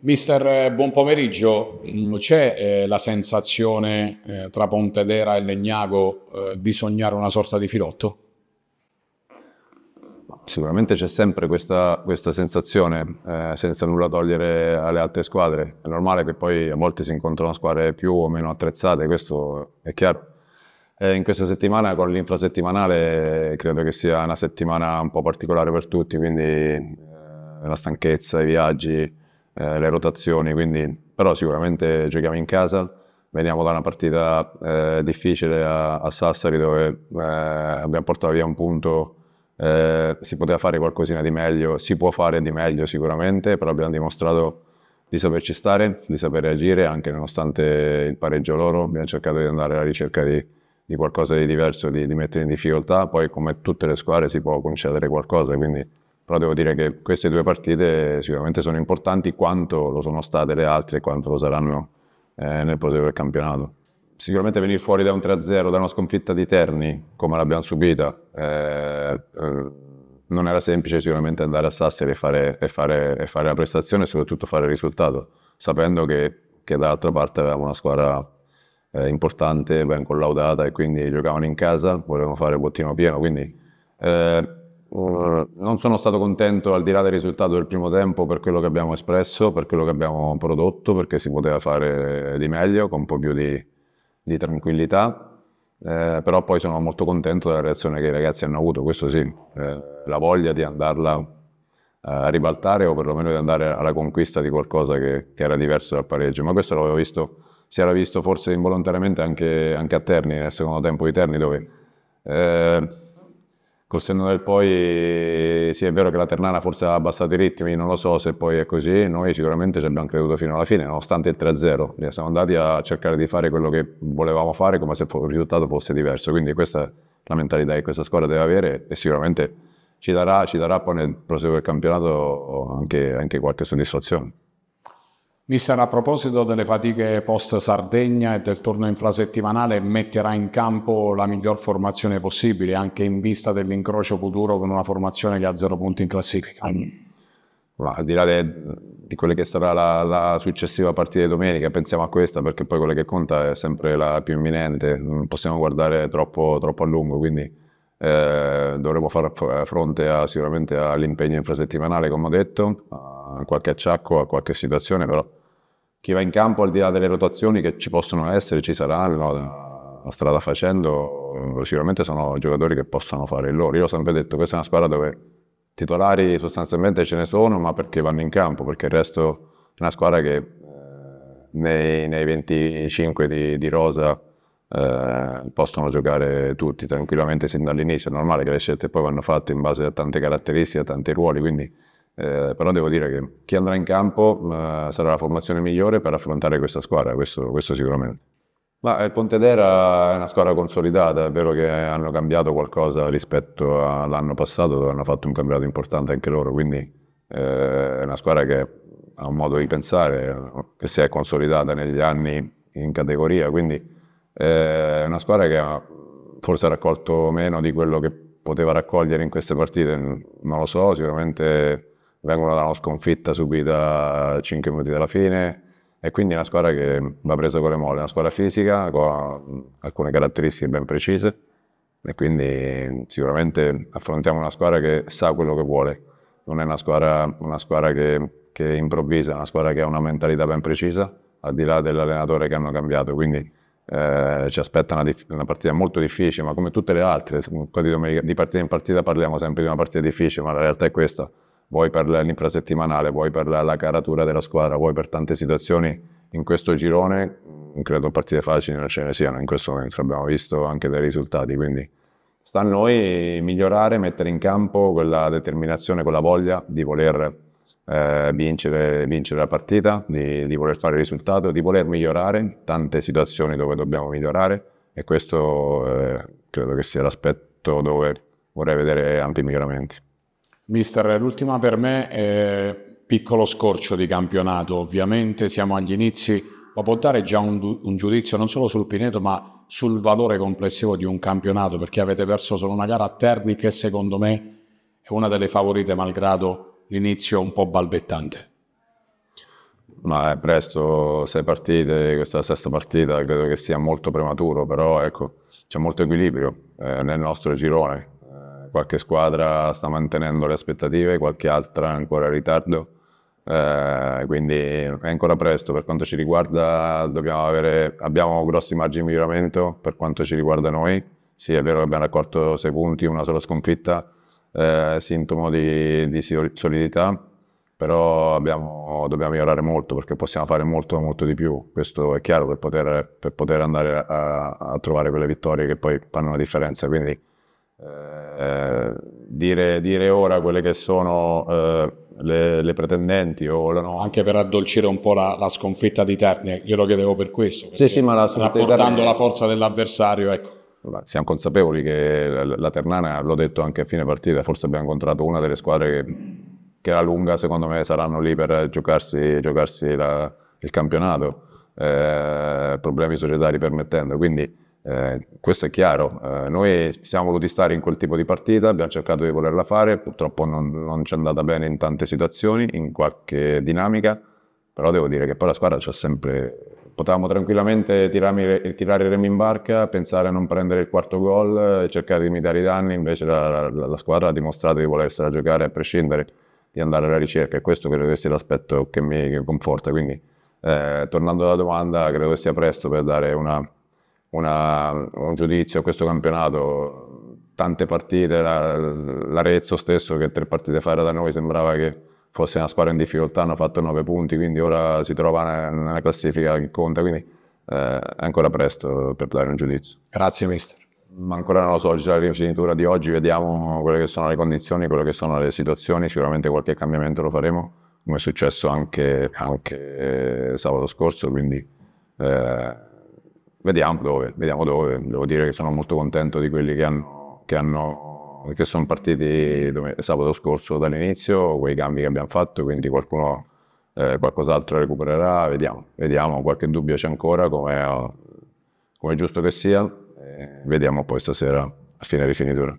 Mister, eh, buon pomeriggio. Mm, c'è eh, la sensazione eh, tra Pontedera e Legnago eh, di sognare una sorta di filotto? Sicuramente c'è sempre questa, questa sensazione, eh, senza nulla togliere alle altre squadre. È normale che poi a volte si incontrano squadre più o meno attrezzate, questo è chiaro. in questa settimana con l'infrasettimanale credo che sia una settimana un po' particolare per tutti, quindi eh, la stanchezza, i viaggi, eh, le rotazioni, quindi, però sicuramente giochiamo in casa, veniamo da una partita eh, difficile a, a, Sassari dove eh, abbiamo portato via un punto, eh, si poteva fare qualcosina di meglio, si può fare di meglio sicuramente, però abbiamo dimostrato di saperci stare, di saper reagire anche nonostante il pareggio loro, abbiamo cercato di andare alla ricerca di, di qualcosa di diverso, di, di mettere in difficoltà, poi come tutte le squadre si può concedere qualcosa, quindi però devo dire che queste due partite sicuramente sono importanti quanto lo sono state le altre e quanto lo saranno eh, nel proseguo del campionato. Sicuramente venire fuori da un 3-0, da una sconfitta di Terni, come l'abbiamo subita, eh, eh, non era semplice sicuramente andare a Sassari e fare, e, fare, e fare, la prestazione e soprattutto fare il risultato, sapendo che, che dall'altra parte avevamo una squadra eh, importante, ben collaudata e quindi giocavano in casa, volevano fare bottino pieno, quindi eh, non sono stato contento al di là del risultato del primo tempo per quello che abbiamo espresso, per quello che abbiamo prodotto, perché si poteva fare di meglio, con un po' più di, di tranquillità. Eh, però poi sono molto contento della reazione che i ragazzi hanno avuto, questo sì, eh, la voglia di andarla eh, a ribaltare o perlomeno di andare alla conquista di qualcosa che, che era diverso dal pareggio, ma questo l'avevo visto, si era visto forse involontariamente anche, anche a Terni, nel secondo tempo di Terni dove eh, col senno del poi eh, sì è vero che la Ternana forse ha abbassato i ritmi, non lo so se poi è così, noi sicuramente ci abbiamo creduto fino alla fine, nonostante il 3-0, eh, siamo andati a cercare di fare quello che volevamo fare come se il risultato fosse diverso, quindi questa è la mentalità che questa squadra deve avere e sicuramente ci darà, ci darà poi nel proseguo del campionato anche, anche qualche soddisfazione. Mister, a proposito delle fatiche post Sardegna e del turno infrasettimanale, metterà in campo la miglior formazione possibile, anche in vista dell'incrocio futuro con una formazione che ha zero punti in classifica. Ma al di là de, di quella che sarà la, la, successiva partita di domenica, pensiamo a questa perché poi quella che conta è sempre la più imminente, non possiamo guardare troppo, troppo a lungo, quindi eh, dovremo far fronte a, sicuramente all'impegno infrasettimanale, come ho detto, a qualche acciacco, a qualche situazione, però chi va in campo al di là delle rotazioni che ci possono essere, ci saranno a strada facendo, eh, sicuramente sono giocatori che possono fare il loro. Io ho sempre detto, questa è una squadra dove titolari sostanzialmente ce ne sono, ma perché vanno in campo, perché il resto è una squadra che eh, nei, nei, 25 di, di rosa eh, possono giocare tutti tranquillamente sin dall'inizio, è normale che le scelte poi vanno fatte in base a tante caratteristiche, a tanti ruoli, quindi eh, però devo dire che chi andrà in campo eh, sarà la formazione migliore per affrontare questa squadra, questo, questo sicuramente. Ma il eh, Pontedera è una squadra consolidata, è vero che hanno cambiato qualcosa rispetto all'anno passato dove hanno fatto un campionato importante anche loro, quindi eh, è una squadra che ha un modo di pensare, che si è consolidata negli anni in categoria, quindi eh, è una squadra che ha forse raccolto meno di quello che poteva raccogliere in queste partite, non lo so, sicuramente vengono da una sconfitta subita 5 minuti dalla fine e quindi è una squadra che va presa con le molle, è una squadra fisica con alcune caratteristiche ben precise e quindi sicuramente affrontiamo una squadra che sa quello che vuole, non è una squadra, una squadra che, che improvvisa, è una squadra che ha una mentalità ben precisa al di là dell'allenatore che hanno cambiato, quindi eh, ci aspetta una, una, partita molto difficile, ma come tutte le altre, di partita in partita parliamo sempre di una partita difficile, ma la realtà è questa, vuoi per l'infrasettimanale, vuoi per la, la caratura della squadra, vuoi per tante situazioni in questo girone, mm, credo partite facili non ce ne siano in questo momento, abbiamo visto anche dei risultati, quindi sta a noi migliorare, mettere in campo quella determinazione, quella voglia di voler eh, vincere, vincere, la partita, di, di, voler fare il risultato, di voler migliorare tante situazioni dove dobbiamo migliorare e questo eh, credo che sia l'aspetto dove vorrei vedere ampi miglioramenti. Mister, l'ultima per me è piccolo scorcio di campionato, ovviamente siamo agli inizi, ma può dare già un, un, giudizio non solo sul Pineto ma sul valore complessivo di un campionato perché avete perso solo una gara a Terni che secondo me è una delle favorite malgrado l'inizio un po' balbettante. Ma è eh, presto, sei partite, questa sesta partita, credo che sia molto prematuro, però ecco, c'è molto equilibrio eh, nel nostro girone, qualche squadra sta mantenendo le aspettative, qualche altra ancora in ritardo, eh, quindi è ancora presto. Per quanto ci riguarda avere, abbiamo grossi margini di miglioramento per quanto ci riguarda noi, sì è vero che abbiamo raccolto sei punti, una sola sconfitta, eh, sintomo di, di solidità, però abbiamo, dobbiamo migliorare molto perché possiamo fare molto molto di più, questo è chiaro per poter, per poter andare a, a, trovare quelle vittorie che poi fanno la differenza, quindi eh, dire, dire, ora quelle che sono eh, le, le, pretendenti o la no. Anche per addolcire un po' la, la sconfitta di Terni, io lo chiedevo per questo, sì, sì, ma la rapportando la forza dell'avversario, ecco. Siamo consapevoli che la, la Ternana, l'ho detto anche a fine partita, forse abbiamo incontrato una delle squadre che, che alla lunga secondo me saranno lì per giocarsi, giocarsi la, il campionato, eh, problemi societari permettendo, quindi eh, questo è chiaro, eh, noi siamo voluti stare in quel tipo di partita, abbiamo cercato di volerla fare, purtroppo non, non ci è andata bene in tante situazioni, in qualche dinamica, però devo dire che poi la squadra c'è sempre... Potevamo tranquillamente tirare, tirare il remo in barca, pensare a non prendere il quarto gol, eh, cercare di limitare i danni, invece la, la, la squadra ha dimostrato di volersela giocare a prescindere di andare alla ricerca e questo credo che sia l'aspetto che mi conforta. Quindi, eh, tornando alla domanda, credo che sia presto per dare una una, un giudizio a questo campionato, tante partite, la, l'Arezzo stesso che tre partite fa era da noi sembrava che fosse una squadra in difficoltà, hanno fatto 9 punti, quindi ora si trova nella classifica che conta, quindi eh, è ancora presto per dare un giudizio. Grazie mister. Ma ancora non lo so, già la rifinitura di oggi vediamo quelle che sono le condizioni, quelle che sono le situazioni, sicuramente qualche cambiamento lo faremo, come è successo anche, anche eh, sabato scorso, quindi... Eh, Vediamo dove, vediamo dove. Devo dire che sono molto contento di quelli che hanno, che hanno, che sono partiti sabato scorso dall'inizio, quei cambi che abbiamo fatto, quindi qualcuno eh, qualcos'altro recupererà, vediamo, vediamo, qualche dubbio c'è ancora, come è giusto che sia, eh, vediamo poi stasera a fine rifinitura.